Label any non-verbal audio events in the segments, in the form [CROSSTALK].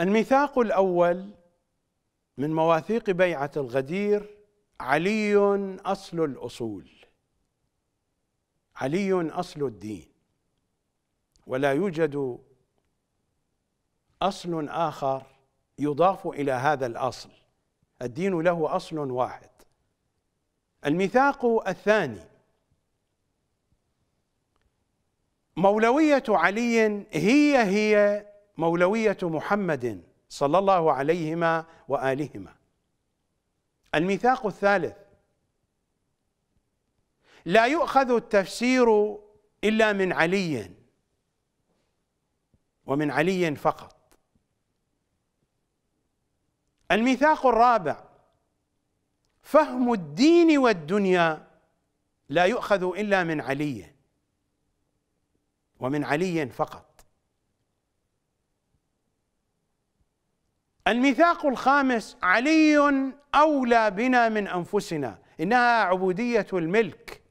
الميثاق الاول من مواثيق بيعه الغدير علي اصل الاصول علي اصل الدين ولا يوجد اصل اخر يضاف الى هذا الاصل الدين له اصل واحد الميثاق الثاني مولويه علي هي هي مولوية محمد صلى الله عليهما وآلهما الميثاق الثالث لا يؤخذ التفسير إلا من علي ومن علي فقط الميثاق الرابع فهم الدين والدنيا لا يؤخذ إلا من علي ومن علي فقط الميثاق الخامس علي اولى بنا من انفسنا انها عبوديه الملك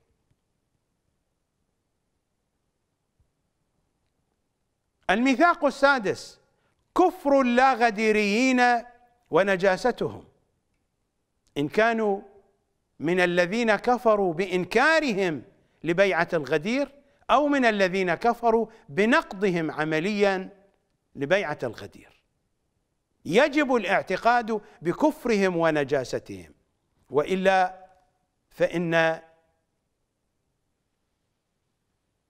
الميثاق السادس كفر اللاغديريين ونجاستهم ان كانوا من الذين كفروا بانكارهم لبيعه الغدير او من الذين كفروا بنقضهم عمليا لبيعه الغدير يجب الاعتقاد بكفرهم ونجاستهم والا فان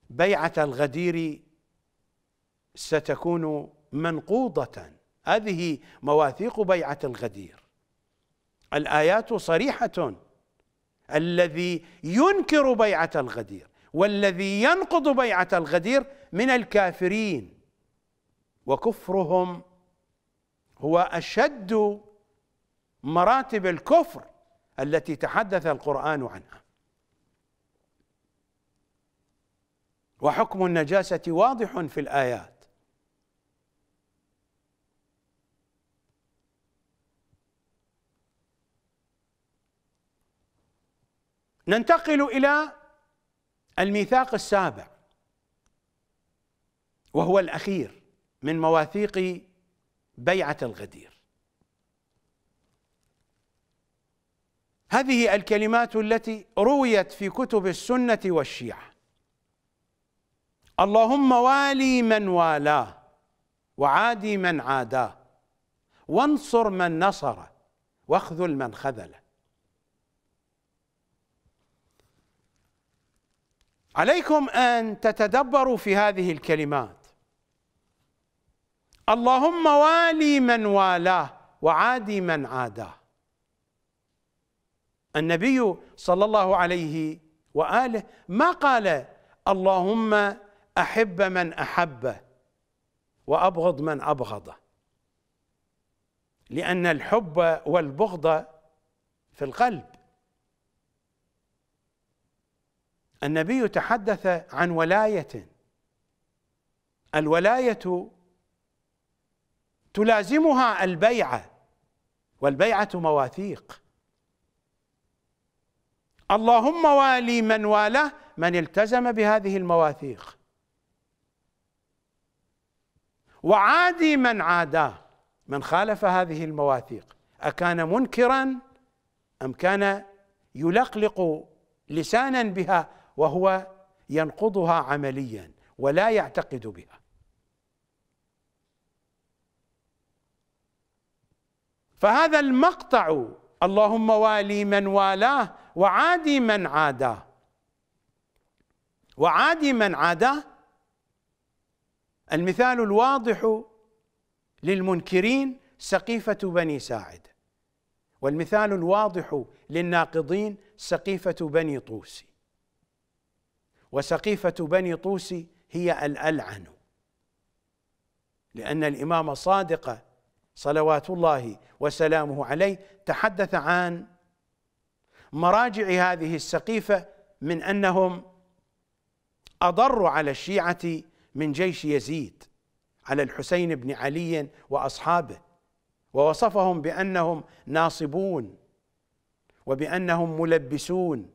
بيعه الغدير ستكون منقوضه هذه مواثيق بيعه الغدير الايات صريحه الذي ينكر بيعه الغدير والذي ينقض بيعه الغدير من الكافرين وكفرهم هو اشد مراتب الكفر التي تحدث القران عنها وحكم النجاسه واضح في الايات ننتقل الى الميثاق السابع وهو الاخير من مواثيق بيعة الغدير هذه الكلمات التي رويت في كتب السنة والشيعة اللهم والي من والاه وعادي من عاداه وانصر من نصره واخذل من خذله عليكم ان تتدبروا في هذه الكلمات اللهم والي من والاه وعادي من عاداه النبي صلى الله عليه واله ما قال اللهم احب من احبه وابغض من ابغضه لان الحب والبغض في القلب النبي تحدث عن ولايه الولايه تلازمها البيعه والبيعه مواثيق اللهم والي من والاه من التزم بهذه المواثيق وعادي من عاداه من خالف هذه المواثيق اكان منكرا ام كان يلقلق لسانا بها وهو ينقضها عمليا ولا يعتقد بها فهذا المقطع اللهم والي من والاه وعادي من عاداه وعادي من عاداه المثال الواضح للمنكرين سقيفة بني ساعد والمثال الواضح للناقضين سقيفة بني طوسي وسقيفة بني طوسي هي الألعن لأن الإمام صادق صلوات الله وسلامه عليه تحدث عن مراجع هذه السقيفه من انهم اضروا على الشيعه من جيش يزيد على الحسين بن علي واصحابه ووصفهم بانهم ناصبون وبانهم ملبسون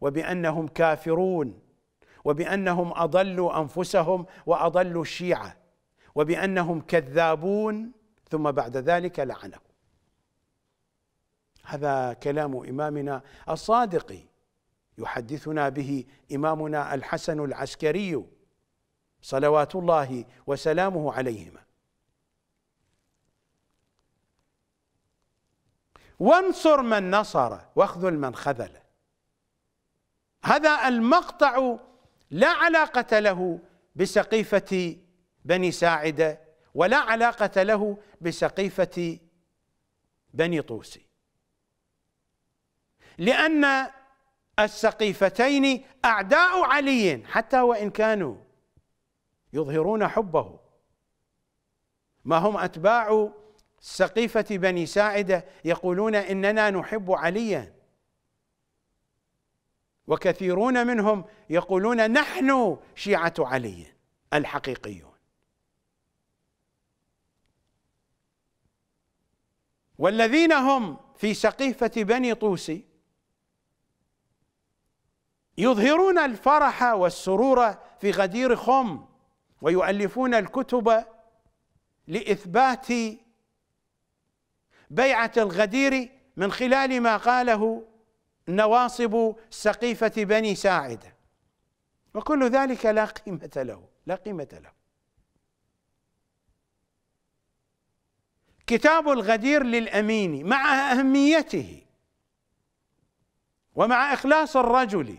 وبانهم كافرون وبانهم اضلوا انفسهم واضلوا الشيعه وبانهم كذابون ثم بعد ذلك لعنه هذا كلام إمامنا الصادق يحدثنا به إمامنا الحسن العسكري صلوات الله وسلامه عليهما وانصر من نصر واخذل من خذل هذا المقطع لا علاقة له بسقيفة بني ساعدة ولا علاقة له بسقيفة بني طوسي لأن السقيفتين أعداء علي حتى وإن كانوا يظهرون حبه ما هم أتباع سقيفة بني ساعدة يقولون إننا نحب عليا وكثيرون منهم يقولون نحن شيعة علي الحقيقيون والذين هم في سقيفة بني طوسي يظهرون الفرح والسرور في غدير خم ويؤلفون الكتب لإثبات بيعة الغدير من خلال ما قاله نواصب سقيفة بني ساعدة وكل ذلك لا قيمة له لا قيمة له كتاب الغدير للاميني مع اهميته ومع اخلاص الرجل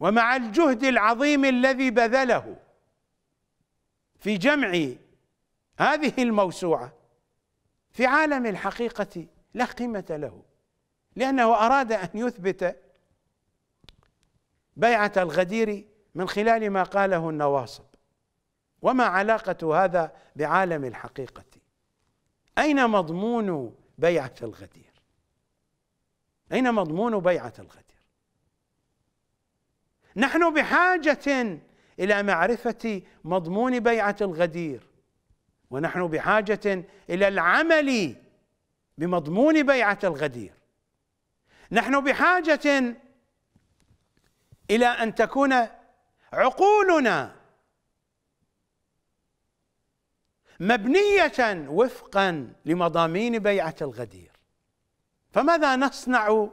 ومع الجهد العظيم الذي بذله في جمع هذه الموسوعه في عالم الحقيقه لا قيمه له لانه اراد ان يثبت بيعه الغدير من خلال ما قاله النواصب وما علاقه هذا بعالم الحقيقه أين مضمون بيعة الغدير؟ أين مضمون بيعة الغدير؟ نحن بحاجة إلى معرفة مضمون بيعة الغدير ونحن بحاجة إلى العمل بمضمون بيعة الغدير نحن بحاجة إلى أن تكون عقولنا مبنية وفقا لمضامين بيعة الغدير فماذا نصنع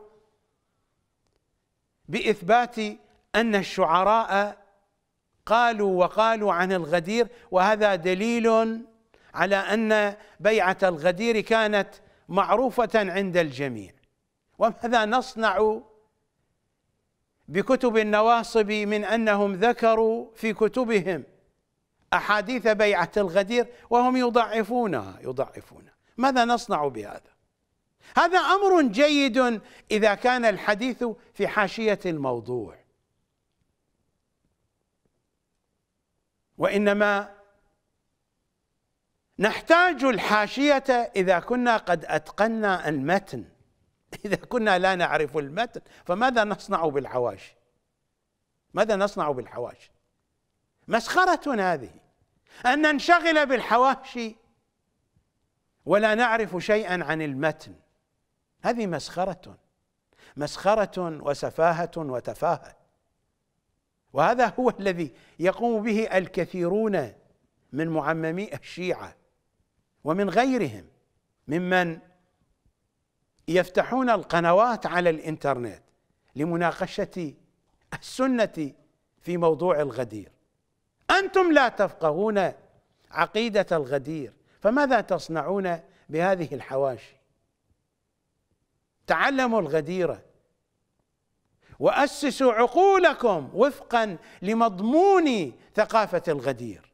بإثبات أن الشعراء قالوا وقالوا عن الغدير وهذا دليل على أن بيعة الغدير كانت معروفة عند الجميع وماذا نصنع بكتب النواصب من أنهم ذكروا في كتبهم أحاديث بيعة الغدير وهم يضعفونها يضعفونها ماذا نصنع بهذا هذا أمر جيد إذا كان الحديث في حاشية الموضوع وإنما نحتاج الحاشية إذا كنا قد أتقنا المتن [LAUGHS] إذا كنا لا نعرف المتن فماذا نصنع بالحواشي ماذا نصنع بالحواشي مسخرة هذه أن ننشغل بالحواشي ولا نعرف شيئا عن المتن هذه مسخرة مسخرة وسفاهة وتفاهة وهذا هو الذي يقوم به الكثيرون من معممي الشيعة ومن غيرهم ممن يفتحون القنوات على الانترنت لمناقشة السنة في موضوع الغدير أنتم لا تفقهون عقيدة الغدير فماذا تصنعون بهذه الحواشي تعلموا الغديرة وأسسوا عقولكم وفقا لمضمون ثقافة الغدير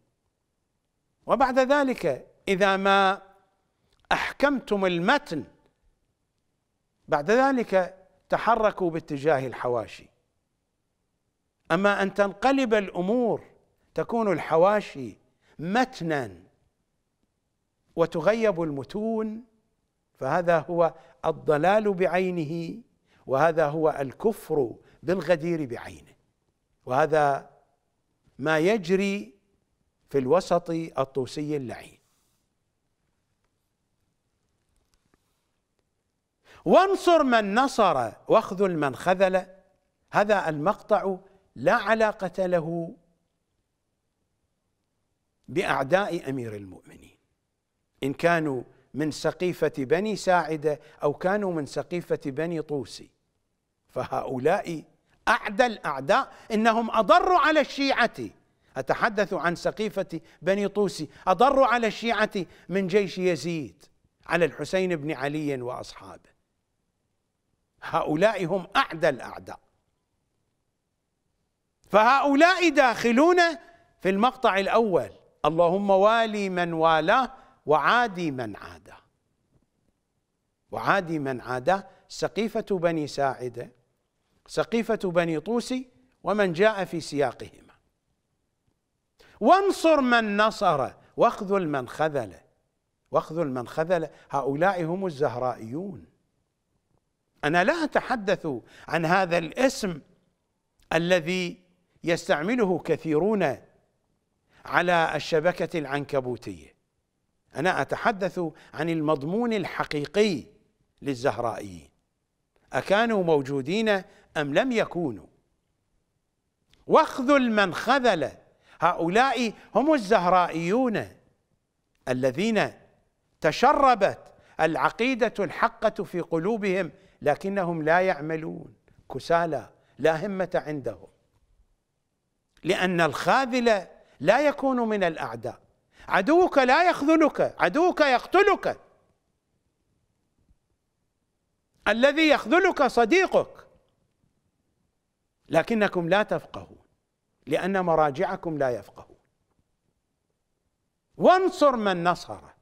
وبعد ذلك إذا ما أحكمتم المتن بعد ذلك تحركوا باتجاه الحواشي أما أن تنقلب الأمور تكون الحواشي متنا وتغيب المتون فهذا هو الضلال بعينه وهذا هو الكفر بالغدير بعينه وهذا ما يجري في الوسط الطوسي اللعين وانصر من نصر واخذل من خذل هذا المقطع لا علاقة له باعداء امير المؤمنين ان كانوا من سقيفه بني ساعده او كانوا من سقيفه بني طوسي فهؤلاء اعدى الاعداء انهم اضروا على الشيعه اتحدث عن سقيفه بني طوسي اضروا على الشيعه من جيش يزيد على الحسين بن علي واصحابه هؤلاء هم اعدى الاعداء فهؤلاء داخلون في المقطع الاول اللهم والي من والاه وعادي من عاده وعادي من عاده سقيفة بني ساعدة سقيفة بني طوسي ومن جاء في سياقهما وانصر من نصر واخذل من خذل واخذل من خذل هؤلاء هم الزهرائيون أنا لا أتحدث عن هذا الاسم الذي يستعمله كثيرون على الشبكة العنكبوتية أنا أتحدث عن المضمون الحقيقي للزهرائيين أكانوا موجودين أم لم يكونوا واخذل من خذل هؤلاء هم الزهرائيون الذين تشربت العقيدة الحقة في قلوبهم لكنهم لا يعملون كسالى لا همة عندهم لأن الخاذل لا يكون من الاعداء عدوك لا يخذلك عدوك يقتلك الذي يخذلك صديقك لكنكم لا تفقهون لان مراجعكم لا يفقهون وانصر من نصره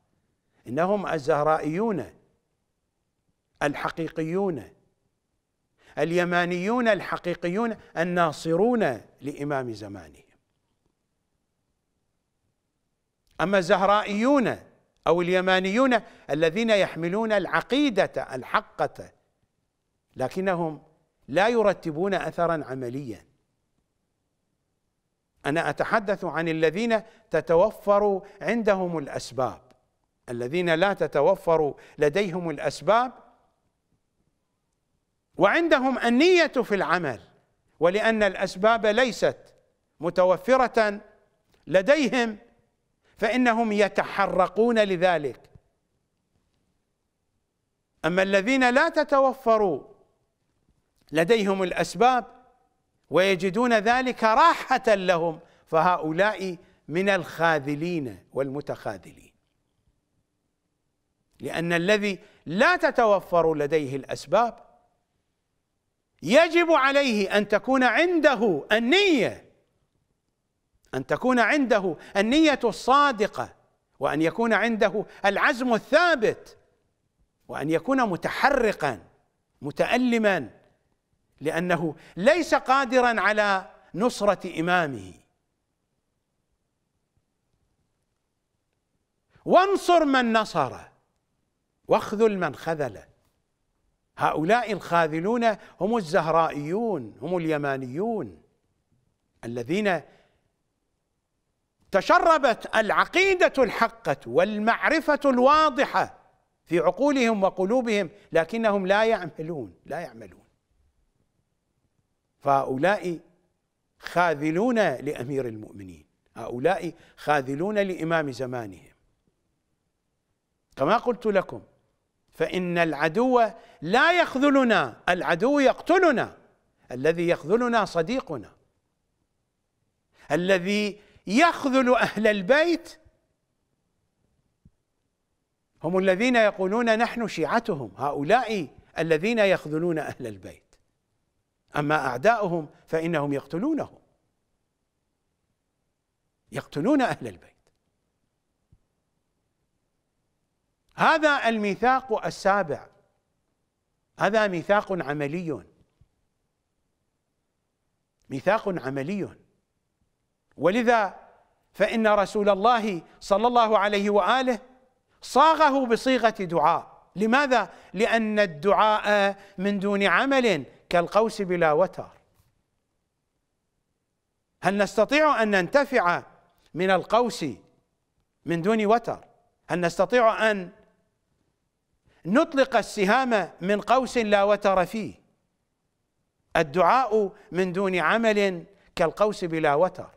انهم الزهرائيون الحقيقيون اليمانيون الحقيقيون الناصرون لامام زمانه أما الزهرائيون أو اليمانيون الذين يحملون العقيدة الحقة لكنهم لا يرتبون أثرا عمليا أنا أتحدث عن الذين تتوفر عندهم الأسباب الذين لا تتوفر لديهم الأسباب وعندهم النية في العمل ولأن الأسباب ليست متوفرة لديهم فإنهم يتحرقون لذلك أما الذين لا تتوفر لديهم الأسباب ويجدون ذلك راحة لهم فهؤلاء من الخاذلين والمتخاذلين لأن الذي لا تتوفر لديه الأسباب يجب عليه أن تكون عنده النية ان تكون عنده النيه الصادقه وان يكون عنده العزم الثابت وان يكون متحرقا متالما لانه ليس قادرا على نصره امامه وانصر من نصره واخذل من خذله هؤلاء الخاذلون هم الزهرائيون هم اليمانيون الذين تشربت العقيده الحقه والمعرفه الواضحه في عقولهم وقلوبهم لكنهم لا يعملون لا يعملون فهؤلاء خاذلون لامير المؤمنين هؤلاء خاذلون لامام زمانهم كما قلت لكم فان العدو لا يخذلنا العدو يقتلنا الذي يخذلنا صديقنا الذي يخذل اهل البيت هم الذين يقولون نحن شيعتهم هؤلاء الذين يخذلون اهل البيت اما اعداؤهم فانهم يقتلونهم يقتلون اهل البيت هذا الميثاق السابع هذا ميثاق عملي ميثاق عملي ولذا فإن رسول الله صلى الله عليه وآله صاغه بصيغة دعاء لماذا؟ لأن الدعاء من دون عمل كالقوس بلا وتر هل نستطيع أن ننتفع من القوس من دون وتر هل نستطيع أن نطلق السهام من قوس لا وتر فيه الدعاء من دون عمل كالقوس بلا وتر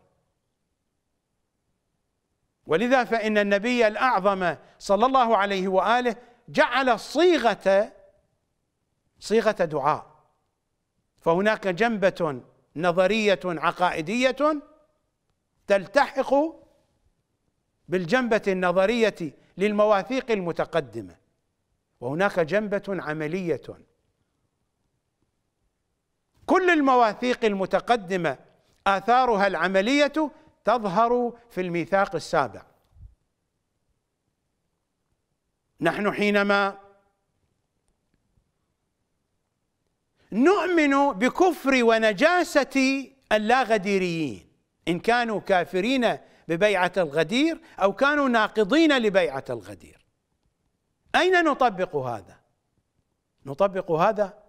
ولذا فإن النبي الأعظم صلى الله عليه وآله جعل صيغة صيغة دعاء فهناك جنبة نظرية عقائدية تلتحق بالجنبة النظرية للمواثيق المتقدمة وهناك جنبة عملية كل المواثيق المتقدمة آثارها العملية تظهر في الميثاق السابع نحن حينما نؤمن بكفر ونجاسة اللاغديريين إن كانوا كافرين ببيعة الغدير أو كانوا ناقضين لبيعة الغدير أين نطبق هذا؟ نطبق هذا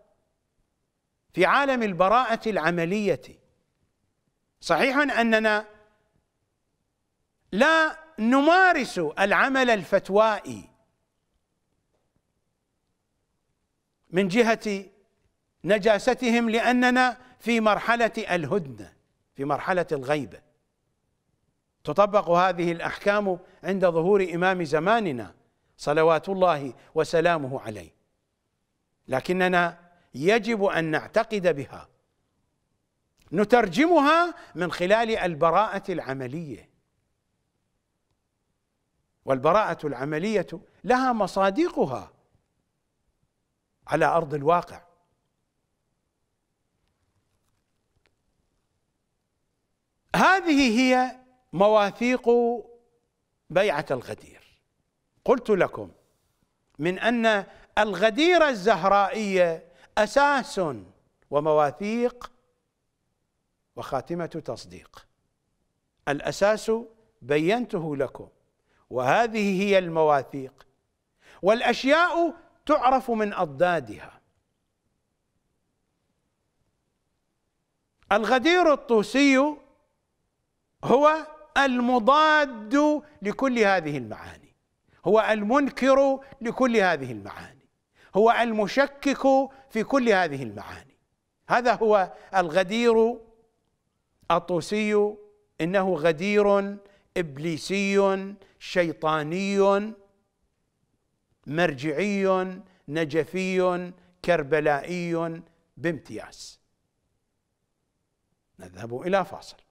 في عالم البراءة العملية صحيح أننا لا نمارس العمل الفتوائي من جهه نجاستهم لاننا في مرحله الهدنه في مرحله الغيبه تطبق هذه الاحكام عند ظهور امام زماننا صلوات الله وسلامه عليه لكننا يجب ان نعتقد بها نترجمها من خلال البراءه العمليه والبراءة العملية لها مصادقها على أرض الواقع هذه هي مواثيق بيعة الغدير قلت لكم من أن الغدير الزهرائية أساس ومواثيق وخاتمة تصديق الأساس بينته لكم وهذه هي المواثيق والاشياء تعرف من اضدادها الغدير الطوسي هو المضاد لكل هذه المعاني هو المنكر لكل هذه المعاني هو المشكك في كل هذه المعاني هذا هو الغدير الطوسي انه غدير ابليسي شيطاني مرجعي نجفي كربلائي بامتياز نذهب الى فاصل